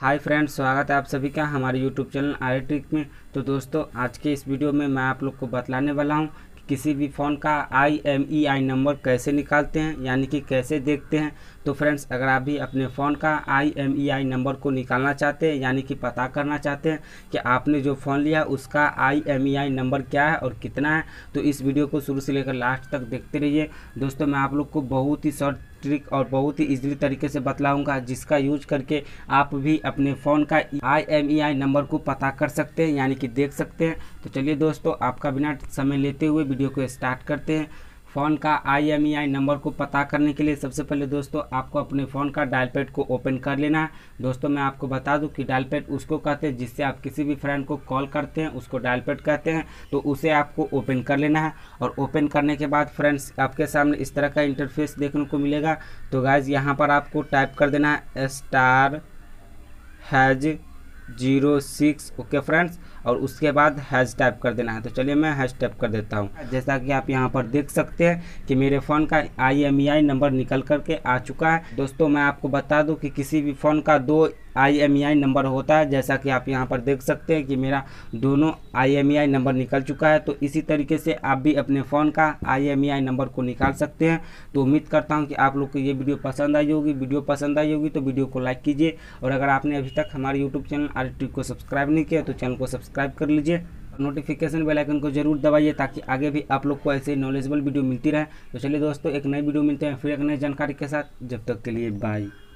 hi friends स्वागत है आप सभी का हमारे यूट्यूब चैनल आई ट्रिक में तो दोस्तों आज के इस वीडियो में मैं आप लोग को बतलाने वाला हूं कि किसी भी फ़ोन का I M E I number कैसे निकालते हैं यानी कि कैसे देखते हैं तो फ्रेंड्स अगर आप भी अपने फ़ोन का I M E I number को निकालना चाहते हैं यानी कि पता करना चाहते हैं कि आपने जो फ़ोन लिया उसका I M E I number क्या है और कितना है तो इस वीडियो को शुरू से लेकर लास्ट तक देखते रहिए दोस्तों मैं आप लोग को बहुत ही शॉर्ट ट्रिक और बहुत ही इजीली तरीके से बतलाऊंगा जिसका यूज करके आप भी अपने फ़ोन का आई नंबर e को पता कर सकते हैं यानी कि देख सकते हैं तो चलिए दोस्तों आपका बिना समय लेते हुए वीडियो को स्टार्ट करते हैं फ़ोन का आईएमईआई नंबर को पता करने के लिए सबसे पहले दोस्तों आपको अपने फ़ोन का डायल पैड को ओपन कर लेना है दोस्तों मैं आपको बता दूं कि डायल पैड उसको कहते हैं जिससे आप किसी भी फ्रेंड को कॉल करते हैं उसको डायल पैड कहते हैं तो उसे आपको ओपन कर लेना है और ओपन करने के बाद फ्रेंड्स आपके सामने इस तरह का इंटरफेस देखने को मिलेगा तो गाइज यहाँ पर आपको टाइप कर देना है star has zero six okay friends और उसके बाद हैश टाइप कर देना है तो चलिए मैं हैश टाइप कर देता हूँ जैसा कि आप यहाँ पर देख सकते हैं कि मेरे फ़ोन का आई नंबर e निकल करके आ चुका है दोस्तों मैं आपको बता दूँ कि किसी भी फ़ोन का दो आई e नंबर होता है जैसा कि आप यहाँ पर देख सकते हैं कि मेरा दोनों आई e नंबर निकल चुका है तो इसी तरीके से आप भी अपने फ़ोन का आई e नंबर को निकाल सकते हैं तो उम्मीद करता हूँ कि आप लोग को ये वीडियो पसंद आई होगी वीडियो पसंद आई होगी तो वीडियो को लाइक कीजिए और अगर आपने अभी तक हमारे यूट्यूब चैनल आर को सब्सक्राइब नहीं किया तो चैनल को सब्सक्राइब कर लीजिए नोटिफिकेशन बेल आइकन को जरूर दबाइए ताकि आगे भी आप लोग को ऐसे नॉलेजेबल वीडियो मिलती रहे तो चलिए दोस्तों एक नई वीडियो मिलते हैं फिर एक नई जानकारी के साथ जब तक के लिए बाय